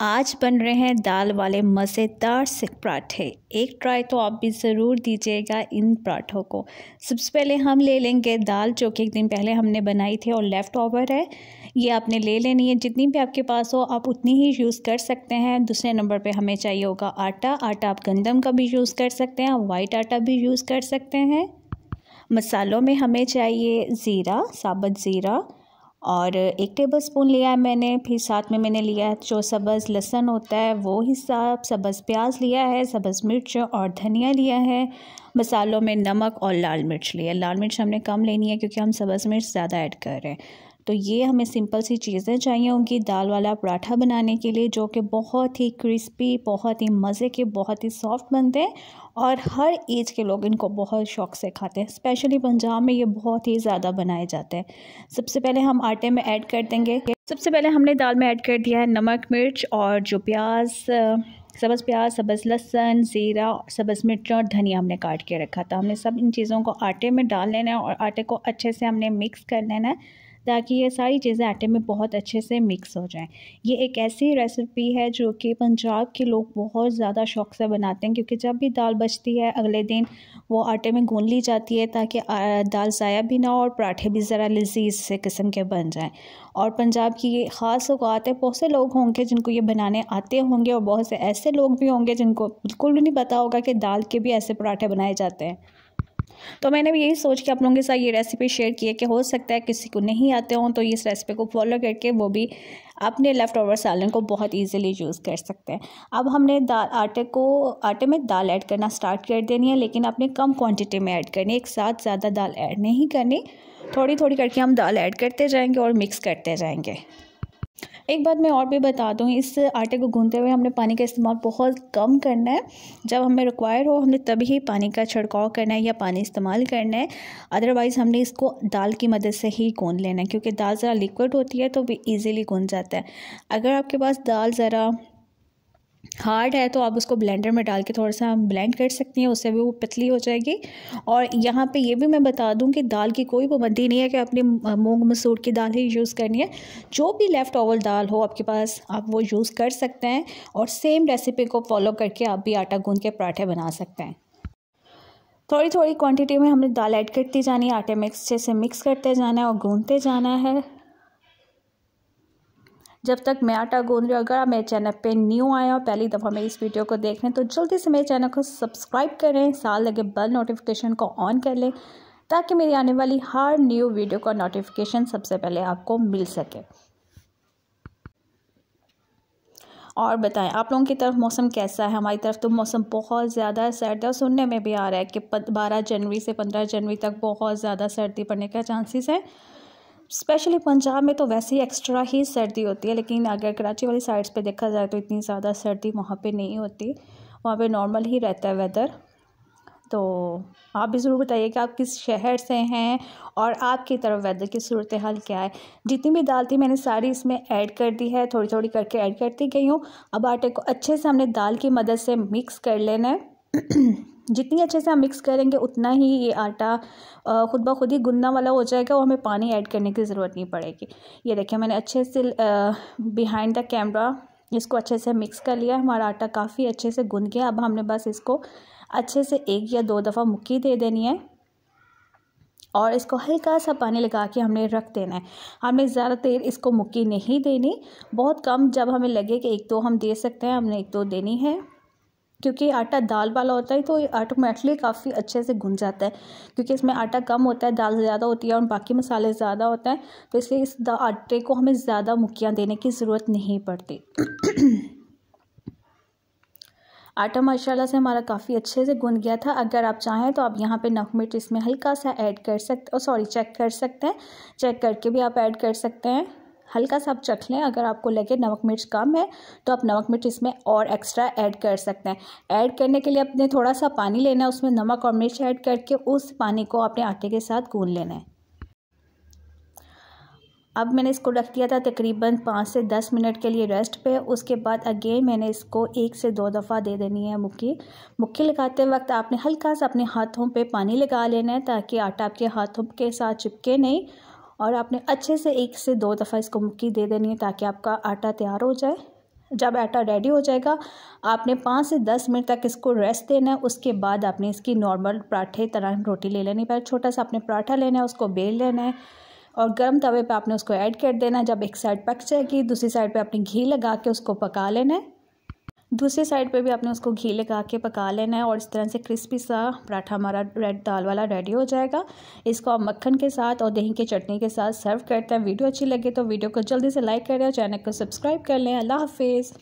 आज बन रहे हैं दाल वाले मज़ेदार से पराठे एक ट्राई तो आप भी ज़रूर दीजिएगा इन पराठों को सबसे पहले हम ले लेंगे दाल जो कि एक दिन पहले हमने बनाई थी और लेफ़्ट ओवर है ये आपने ले लेनी है जितनी भी आपके पास हो आप उतनी ही यूज़ कर सकते हैं दूसरे नंबर पे हमें चाहिए होगा आटा आटा आप गंदम का भी यूज़ कर सकते हैं आप वाइट आटा भी यूज़ कर सकते हैं मसालों में हमें चाहिए ज़ीरा साबुत ज़ीरा और एक टेबल स्पून लिया है मैंने फिर साथ में मैंने लिया है जो सब्ज़ लहसन होता है वो हिसाब सब्ज़ प्याज लिया है सब्ज़ मिर्च और धनिया लिया है मसालों में नमक और लाल मिर्च लिया लाल मिर्च हमने कम लेनी है क्योंकि हम सब्ज़ मिर्च ज़्यादा ऐड कर रहे हैं तो ये हमें सिंपल सी चीज़ें चाहिए होंगी दाल वाला पराठा बनाने के लिए जो कि बहुत ही क्रिस्पी बहुत ही मज़े के बहुत ही सॉफ्ट बनते हैं और हर एज के लोग इनको बहुत शौक से खाते हैं स्पेशली पंजाब में ये बहुत ही ज़्यादा बनाए जाते हैं सबसे पहले हम आटे में ऐड कर देंगे सबसे पहले हमने दाल में ऐड कर दिया है नमक मिर्च और जो प्याज सब्ज़ प्याज सब्ज़ लहसन ज़ीरा सब्ज़ मिर्च और धनिया हमने काट के रखा था हमने सब इन चीज़ों को आटे में डाल लेना है और आटे को अच्छे से हमने मिक्स कर लेना है ताकि ये सारी चीज़ें आटे में बहुत अच्छे से मिक्स हो जाएं ये एक ऐसी रेसिपी है जो कि पंजाब के लोग बहुत ज़्यादा शौक से बनाते हैं क्योंकि जब भी दाल बचती है अगले दिन वो आटे में गून ली जाती है ताकि दाल ज़ाया भी ना हो और पराठे भी ज़रा लजीज से किस्म के बन जाएँ और पंजाब की ये ख़ास अवकात है बहुत से लोग होंगे जिनको ये बनाने आते होंगे और बहुत से ऐसे लोग भी होंगे जिनको बिल्कुल भी नहीं पता होगा कि दाल के भी ऐसे पराठे बनाए जाते हैं तो मैंने भी यही सोच के आप लोगों के साथ ये रेसिपी शेयर की है कि हो सकता है किसी को नहीं आते हों तो इस रेसिपी को फॉलो करके वो भी अपने लेफ़्ट ओवर सालन को बहुत इजीली यूज़ कर सकते हैं अब हमने दाल आटे को आटे में दाल ऐड करना स्टार्ट कर देनी है लेकिन आपने कम क्वांटिटी में ऐड करनी एक साथ ज़्यादा दाल ऐड नहीं करनी थोड़ी थोड़ी करके हम दाल ऐड करते जाएंगे और मिक्स करते जाएंगे एक बात मैं और भी बता दूँ इस आटे को गूंधते हुए हमने पानी का इस्तेमाल बहुत कम करना है जब हमें रिक्वायर हो हमने तभी पानी का छिड़काव करना है या पानी इस्तेमाल करना है अदरवाइज़ हमने इसको दाल की मदद से ही गूँ लेना है क्योंकि दाल ज़रा लिक्विड होती है तो भी ईज़िली गूंद जाता है अगर आपके पास दाल ज़रा हार्ड है तो आप उसको ब्लेंडर में डाल के थोड़ा सा ब्लेंड कर सकती हैं उससे भी वो पतली हो जाएगी और यहाँ पे ये भी मैं बता दूँ कि दाल की कोई पाबंदी नहीं है कि आपने मूंग मसूर की दाल ही यूज़ करनी है जो भी लेफ़्ट ओवर दाल हो आपके पास आप वो यूज़ कर सकते हैं और सेम रेसिपी को फॉलो करके आप भी आटा गूँध के पराठे बना सकते हैं थोड़ी थोड़ी क्वान्टिटी में हमने दाल ऐड करती जानी है आटे में अच्छे से मिक्स करते जाना है और गूँधते जाना है जब तक मैं आटा गूंद रही हूँ अगर आप मेरे चैनल पे न्यू आए और पहली दफ़ा मेरी इस वीडियो को देख रहे हैं तो जल्दी से मेरे चैनल को सब्सक्राइब करें साल लगे बल नोटिफिकेशन को ऑन कर लें ताकि मेरी आने वाली हर न्यू वीडियो का नोटिफिकेशन सबसे पहले आपको मिल सके और बताएं आप लोगों की तरफ मौसम कैसा है हमारी तरफ तो मौसम बहुत ज़्यादा सर्द है सुनने में भी आ रहा है कि बारह जनवरी से पंद्रह जनवरी तक बहुत ज़्यादा सर्दी पड़ने का चांसेस है स्पेशली पंजाब में तो वैसे ही एक्स्ट्रा ही सर्दी होती है लेकिन अगर कराची वाली साइड्स पे देखा जाए तो इतनी ज़्यादा सर्दी वहाँ पे नहीं होती वहाँ पे नॉर्मल ही रहता है वेदर तो आप भी ज़रूर बताइए कि आप किस शहर से हैं और आपकी तरफ वेदर की सूरत हाल क्या है जितनी भी दाल थी मैंने सारी इसमें ऐड कर दी है थोड़ी थोड़ी करके ऐड करती गई हूँ अब आटे को अच्छे से हमने दाल की मदद से मिक्स कर लेना है जितनी अच्छे से हम मिक्स करेंगे उतना ही ये आटा खुद ब खुद ही गुंदना वाला हो जाएगा और हमें पानी ऐड करने की ज़रूरत नहीं पड़ेगी ये देखिए मैंने अच्छे से बिहाइंड द कैमरा इसको अच्छे से मिक्स कर लिया हमारा आटा काफ़ी अच्छे से गूंद गया अब हमने बस इसको अच्छे से एक या दो दफ़ा मुक्की दे देनी है और इसको हल्का सा पानी लगा के हमने रख देना है हमने ज़्यादा देर इसको मुक्की नहीं देनी बहुत कम जब हमें लगे कि एक दो हम दे सकते हैं हमने एक दो देनी है क्योंकि आटा दाल वाला होता है तो ये ऑटोमेटिकली काफ़ी अच्छे से गुन जाता है क्योंकि इसमें आटा कम होता है दाल ज़्यादा होती है और बाकी मसाले ज़्यादा होते हैं तो इसलिए इस आटे को हमें ज़्यादा मुखियाँ देने की ज़रूरत नहीं पड़ती आटा माशाल्लाह से हमारा काफ़ी अच्छे से गुन गया था अगर आप चाहें तो आप यहाँ पे नमक मिर्च इसमें हल्का सा ऐड कर सकते सॉरी चेक कर सकते हैं चेक करके भी आप ऐड कर सकते हैं हल्का सा आप चख लें अगर आपको लगे नमक मिर्च कम है तो आप नमक मिर्च इसमें और एक्स्ट्रा ऐड कर सकते हैं ऐड करने के लिए आपने थोड़ा सा पानी लेना है उसमें नमक और मिर्च ऐड करके उस पानी को अपने आटे के साथ गून लेना है अब मैंने इसको रख दिया था तकरीबन पाँच से दस मिनट के लिए रेस्ट पे उसके बाद अगेन मैंने इसको एक से दो दफ़ा दे देनी है मुक्की मुक्की लगाते वक्त आपने हल्का सा अपने हाथों पे पानी लगा लेना है ताकि आटा आपके हाथों के साथ चिपके नहीं और आपने अच्छे से एक से दो दफ़ा इसको मुक्की दे देनी है ताकि आपका आटा तैयार हो जाए जब आटा रेडी हो जाएगा आपने पाँच से दस मिनट तक इसको रेस्ट देना है उसके बाद आपने इसकी नॉर्मल पराठे तरह रोटी ले लेनी पहले छोटा सा आपने पराठा लेना है उसको बेल लेना है और गर्म तवे पे आपने उसको ऐड कर देना है जब एक साइड पक जाएगी दूसरी साइड पे आपने घी लगा के उसको पका लेना है दूसरी साइड पे भी आपने उसको घी लगा के पका लेना है और इस तरह से क्रिस्पी सा पराठा हमारा रेड दाल वाला रेडी हो जाएगा इसको आप मक्खन के साथ और दही की चटनी के साथ सर्व करते हैं वीडियो अच्छी लगे तो वीडियो को जल्दी से लाइक करें और चैनल को सब्सक्राइब कर लें अल्लाह हाफिज़